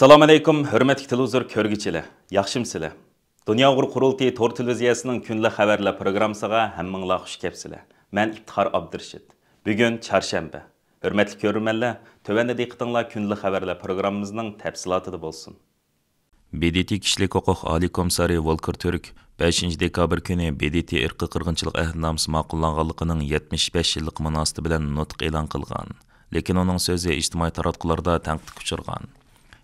Ассаламу алейкум, үрметтік телевизор көргечілі, яқшым сілі. Дүния ғұр құрылтей Тор телевизиясының күнлі қабарлы программсыға әммінгіла құш кепсілі. Мән Ибтхар Абдыршид. Бүгін чаршамбы. Үрметтік көрімелі, төвенді дейқтыңла күнлі қабарлы программымызның тәпсілатыды болсын. Бедеті кішілік оқық Али Комсари Волкер Түрік 5 декабр күні Бедеті үрқі қырғыншылық әхінамсы мақұлланғалықының 75 жылық мұнасты білін нұтық елан қылған. Лекен оның сөзі іштімай таратқыларда тәңкті күшірған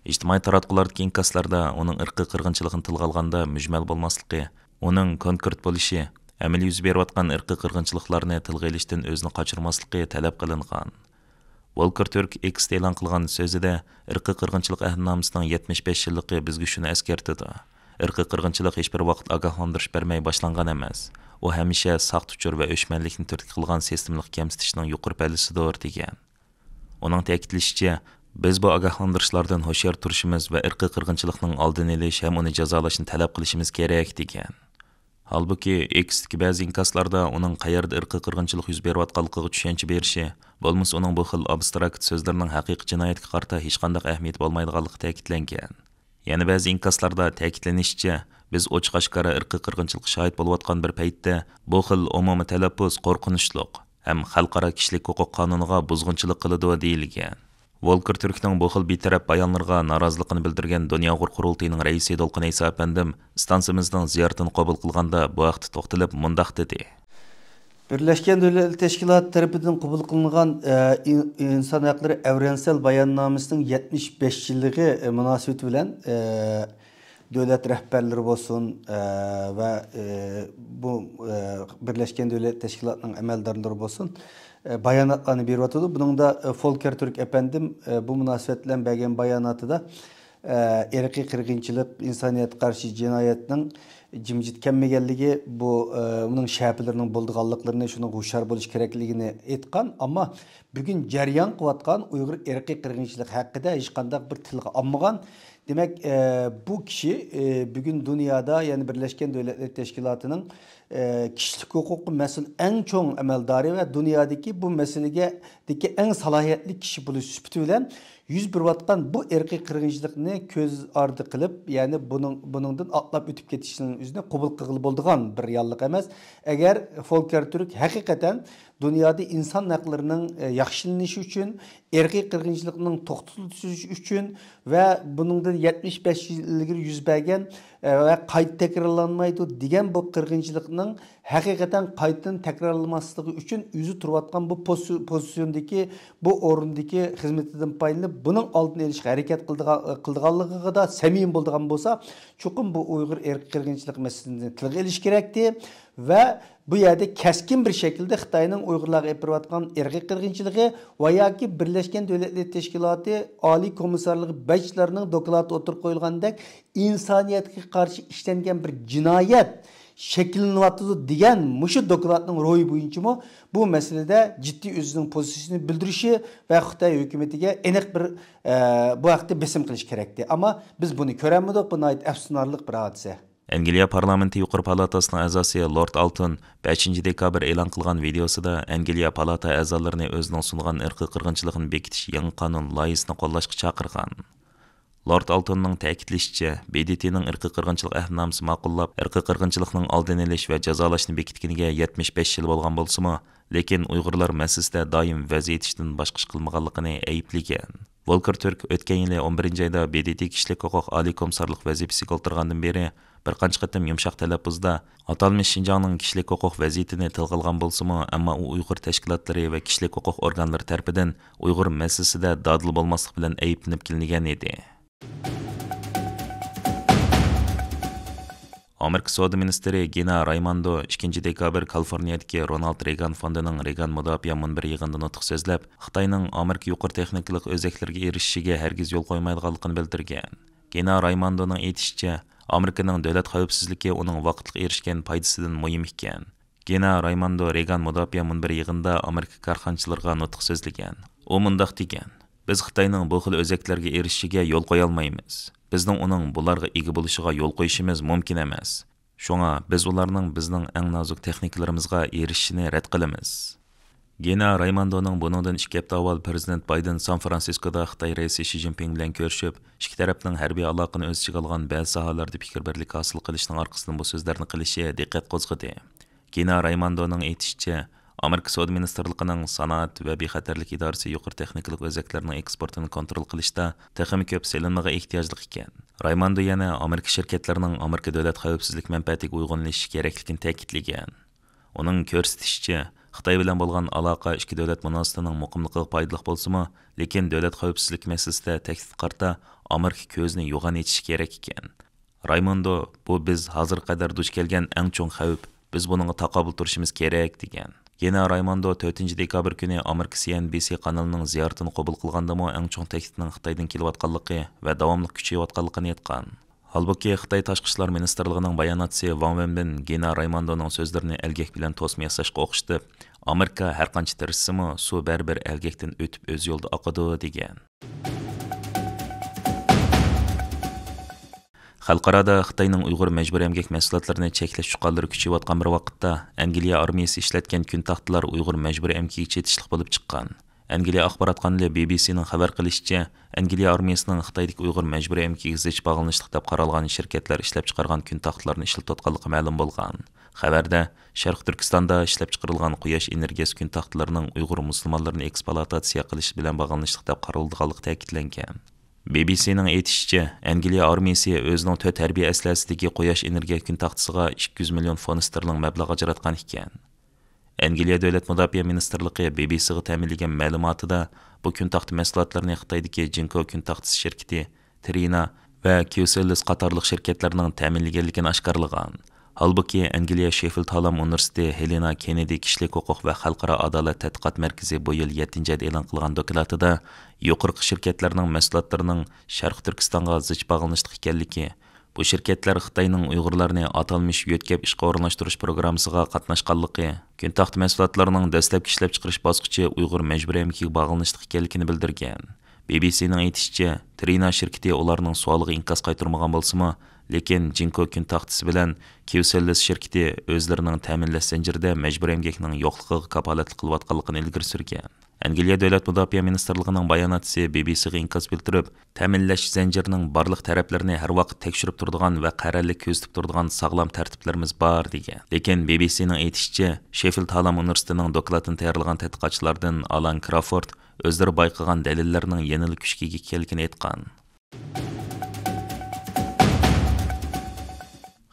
ijtimoiy тараткулардагы инкасларда оның ыркы кыргынчылыгын тилге алганда мүжмәл болмаслыгы оның конкурт болышы әмәли жүз берип аткан ыркы кыргынчылыкларны тилге илиштен өзүн качырмаслыгы талап кылынган волкер турк экс эълан кылган сөзүдө ыркы кыргынчылык аһднамасынын 75 жылдыгы бизге шуну эскертиди ыркы кыргынчылык эч бир убакыт агахландырыш бермей башланган эмес u hamisha saqt uchur va o'chmanlikni қылған qilgan sistemliq kamsitishning yuqori дор деген оның ta'kidlashicha biz bu ogohlantirishlardan hoshyor turishimiz va irqi qirg'inchilikning oldini olish ham uni jazolashni talab qilishimiz kerak degan holbuki eksdagi ba'zi inkaslarda uning qayerda irqi qirg'inchilik yuz berayotganligiga tushuncha berishi bo'lmas uning bu xil abstrakt so'zlarining haqiqiy jinoyatga qarta hech qanday ahamiyati bo'lmaydiganligi ta'kidlangan yana ba'zi inkaslarda ta'kidlanishicha biz ochiq oshkora irqi qirg'inchilikqa shohid bo'layotgan bir paytda bu xil umumiy talaffuz qo'rqinchliq ham xalqaro kishilik huquq qonuniga buzg'unchilik qiladi deyilgan волкер түріктің бұл қыл баянырға наразылықын білдірген дүния ғұр құрылтыйның рейсе долқын айса әпендім станциямыздың зияртын қобыл қылғанда бұақты тоқтылып мұндақ деді Бірләшкен дөлелі тешкілат тәріпідің қобыл қылынған э, инсан әуренсел баяннамысының 75 жылығы мұнасуеті білен болсын болсын Э, баянатланы беріп отырды бұның да э, фолкер түрік әпендім э, бұл мұнасбетлен бәген баянаты да эркий кыргынчылык инсаният каршы жинаятынын жимжиткенмегенлиги бу мунун шапилеринин болдуганлыктарына шуну ушар болуш керектигин айткан амма бүгүн жарыян кылып аткан уйгур эркий кыргынчылык хакыда эч кандай бир тилге алмаган Demek e, bu kişi e, bugün dünyada yani Birleşken Devletler Teşkilatı'nın e, kişilik hukuku mesul en çok emeldari ve dünyadaki bu meseledeki en salahiyetli kişi buluş süpütü ile yüz bırvatkan bu erki kırgıncılıkını köz ardı kılıp yani bunun bunundan atlap ötüp ketişinin üzerine kubul kıgıl bolduğan bir yallık emez. Eğer Folker Türk hakikaten dünyada insan haklarının e, yaxşılanışı üçün, erkek qırğınçılığının toxtutulması üçün və bunundan 75 yıl ilgiri yüz bəgən e, və qayt təkrarlanmaydı digən bu qırğınçılığının həqiqətən qaytın təkrarlanmaslığı üçün üzü turvatqan bu pozisiyondaki, bu orundaki xizmetindən paylanıb bunun aldın eliş hərəkət qıldığanlığı da səmiyim bulduğan bolsa, çoxun bu Uyğur erkek qırğınçılıq məsələsini tilgə eliş kerakdi. ve bu yerde keskin bir şekilde xitoyning Uyg'urlarga epirib atgan irqiy qirg'inchiligi va yoki Birleşken Devletler Teşkilatı Ali Komisarlığı Beşlerinin dokuladı oturup qo'yilgandek insaniyetki karşı ishlangan bir cinayet shakllanyapti degan mushu dokladning ro'yi bo'yichami bu masalada jiddiy o'zining pozitsiyasini bildirishi va xitoy hukumatiga aniq bir e, bu haqda bism qilish kerakdi ammo biz buni ko'ramidik bu afsunarli bir hodisa Әңгелия парламенті ұқыр палатасының әзасы Лорд Алтын 5 декабр елан қылған видеосы да Әңгелия палата әзаларыны өзінің ұсынған ұрқы қырғыншылығын бекітіш еңі қанын лайысыны қолдашқы шақырған. Лорд Алтынның тәкітлішчі, бейдетінің ұрқы қырғыншылық әхнамсы мақұллап, ұрқы қырғыншылықның алден әліш вә жазалашыны бекіткенге 75 жыл болған болсы ма, лекен ұйғырлар мәсісті дайым вәзетіштің башқыш қылмағалықыны әйіплеген. Волкер Түрк өткен елі 11 айда бейдеті кішілік құқық Али Комсарлық вәзепісі қолтырғандың бері бір канча қытым юмшак талаппузда аталмыш шинжаңның кішілік құқық вазиятини тил кылган болсымы амма у уйгур ташкилотлары ва кишилик укук органдары тарафидан уйгур маселесида дадыл болмастық білен айыптанып келинген еді Америка сауда министрі Гена Раймандо 2 декабр Калифорниядағы Роналд Рейган фондының Рейган мудафия мөнбер йыгында нутық сөзләп, Хытайның Америка юқор техникалық өзәкләргә эришишегә һәргиз юл коймайдыганлыгын белдергән. Гена Раймандоның әйтүчә, Американың дәүләт хәвефсезлеккә оның вакытлык эришкән файдасыдан мөһим икән. Гена Раймондо Реган мөдафиә мөнбер йыгында Америка қарханшыларға нутык сөзләгән. О мондак деген, біз қытайның бұл хил өзәкләргә эришүгә юл куя алмаймыз. Біздің оның буларга иге булышыга юл куешыбыз мөмкин эмас. Шуңа біз оларның біздің иң назук техникаларымызға эришүне рәт кылабыз." гена раймандоның бұныңдан ikki апта президент байден сан san fransiskoda xitoy raisi shi zinpin bilan ko'rishib ikki tarafning harbiy aloqani o'z ichiga olgan ba'zi sohalarda fikrbirlik hosil qilishning orqasidan bu so'zlarni qilishi diqqat qo'zg'adi gena raymandoning aytishicha amerika savdo ministrligining sanoat va bexatarlik idorasi yuqori texnikalik o'zaklarining eksportini kontrol qilishda texim ko'p ekan raymondo yana amerika shirkatlarining amerika davlat xavfsizlik manfaatiga kerakligini ta'kidlagan uning Қытай білен болған алақа ішкі дөлет мұнастының мұқымлықы пайдылық болсы ма, лекен дөлет қауіпсіздік мәсісті тәксіп қарта Америка көзінің юған етші керек екен. Раймондо, бұл біз ғазір қадар дұш келген әң чоң қауіп, біз бұныңы тақабыл тұршымыз керек деген. Yana Раймондо 4 декабрь күні Америка CNBC каналының зияртын қобыл қылғандымы әң чоң тәксіптің Қытайдың келіп вә давамлық күшейіп етқан. Албуке Қытай ташкы иштер баянатсы баянатчысы ван венбен гена раймандонун сөздеріні әлгек білен тосма ясашка оқышты. америка ар канча тырышсымы су баары әлгектен өтіп өз елді ақыды» деген Халқарада Қытайның ұйғыр мәжбүр әмгек мәсулатларыны чеклеш чукалдыры күші аткан бір вақытта, англия армиясы ішлеткен күн тақтылар ұйғыр мәжбүр эмгекке жетішлік болып шыққан. angliya axborot kanali bbcning xabar qilishicha angliya armiyasining xitoydagi uyg'ur majburiy emkiga zich bog'lanishliq deb qaralgan shirkatlar ishlab chiqargan kun taxtlarni ishlatayotganligi ma'lum bo'lgan xabarda sharq turkistonda ishlab chiqarilgan quyosh energiyasi kun taxtlarining uyg'ur musulmonlarini ekspluatatsiya qilish bilan bog'lanishliq deb qaralganligi ta'kidlangan BBC'nin etişçi, Angliya armiyası özünün tö tərbiyə əsləsidəki quyaş energiya gün taxtısıga 200 milyon fon sterling məbləğ ajratqan ikən. англия мұдапия мудафия министрлыгы bbcга тәэминлегән мәгълүматыда бұ күнтақты такты мәсьәләтләрне ке джинко күн шеркеті ширкәте трина ва qcellis қатарлық шеркетлерінің тәэминлегәнлеген ашқарлыған. Halbuki Angliya Sheffield Hallam Universiteti Helena Kennedy Kişilik Hukuk ve Halkara Adalet Tədqiqat Mərkəzi bu 7-ci Бұл şirketler Xitoyning Uyg'urlarni atalmish үйеткеп ishga o'rinlashtirish programmasiga qatnashganligi, kun taxti mahsulotlarining dastlabki ishlab chiqarish bosqichi Uyg'ur majburiy emkiga білдірген. bildirgan. bbc aytishicha, Trina shirkati ularning savoliga inkas qaytarmagan bolsa lekin Jinko kun bilan Qcells shirkati o'zlarining ta'minlash majburiy emgakning қылып kafolatlik qilayotganligini англия дөйләт мұдапия министрлыгының баянат исе bbcга инкас билдирип тәминләш барлық барлык әр һәр вакыт тәкъшүрүп тұрдыған вә қәрәлі көздіп тұрдыған сағлам тәртіпләріміз бар деген. Декен bbcның әйтүчә Шефіл Талам университетының докладын тәйярлаган тәтқачылардың алан Крафорд өздері байқаған дәлеллерінің күшкеге келген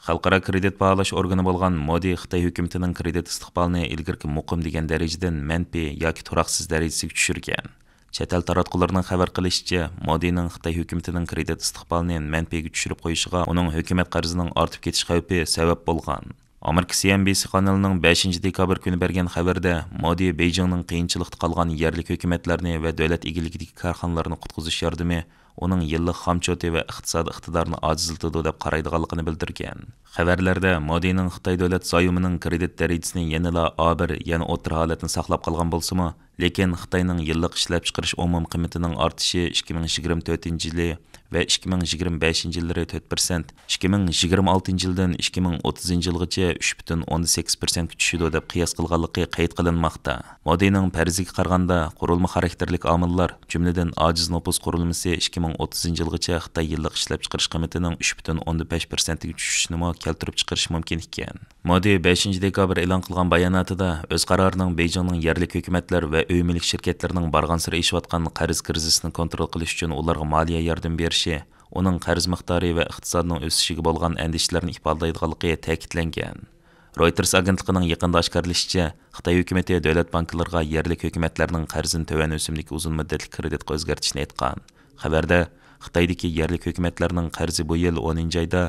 халыкара кредит баалаш органы болған моди қытай үкіметінің кредит истыкбалын илгирки муким деген дәрежеден манпи яки тураксыз дарежесиге түшүргөн чет эл хабар кылышыча модинин қытай үкіметінің кредит истыкбалын манпиге түшіріп коюшуга оның үкімет қарызының артып кетиш қаупі сабап болған Америка CNBC каналының 5 декабрь күні берген хабарда Моди Бейжіңнің қиыншылықты қалған ерлік өкіметлеріне вә дәулет игілігідегі қарханларыны құтқызыш жәрдемі оның yillik xomchote va iqtisod iqtidorini деп deb qaraydiganligini bildirgan xabarlarda modining xitoy davlat zoyumining kredit darajasini а a яғни yana o'tira holatni saqlab qolgan bo'lsimi lekin xitoyning yillik ishlab chiqarish umum qiymatining ortishi 2024 ming yigirma to'rtinchi yili va 2025 ming yigirma beshinchi yillari to'rt persent ikki ming yigirma oltinchi yildan ikki ming o'ttizinchi yilgacha butun deb qiyos qayd qilinmoqda 30 отызынчы жылгыча кытай жылдык иштеп чыгарыш кыйммәтенең үч бөтен он беш процентиге төшүшенеме келтирип чыгарыш моди баянатыда өз қарарының бейжиңнің ерлік хөкүмәтләр вә өй барған şirketләренең барган сыры ишеп аткан карыз кризисен контроль кылыш өчен малия ярдым бериши оның қарыз вә болған әндішілерін Reuters агентлігінің яқында ашқарылышча, Қытай үкіметі дәулет банкаларға ерлік үкіметлерінің қарызын uzun өсімдік ұзын мүддетлік кредитқа айтқан. Хабарда Қытайдық ерлік өкіметлерінің қарзы ел 10 айда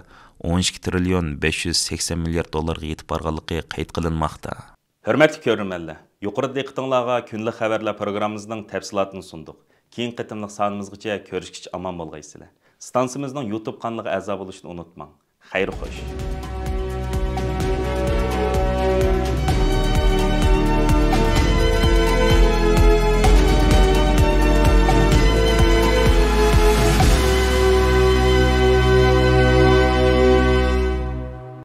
12 триллион 580 миллиард долларға етіп қайт кайт мақты Хөрмәтле көрермәнләр, юқорыда диктыңларга күнлі хәбәрләр программабызның тәпсілатын сұндық. Кейін қытымлық саныбызгыча көрүшкүч аман болғайсылы. Стансымыздың YouTube қанлығы әза болушын Қайры Хайр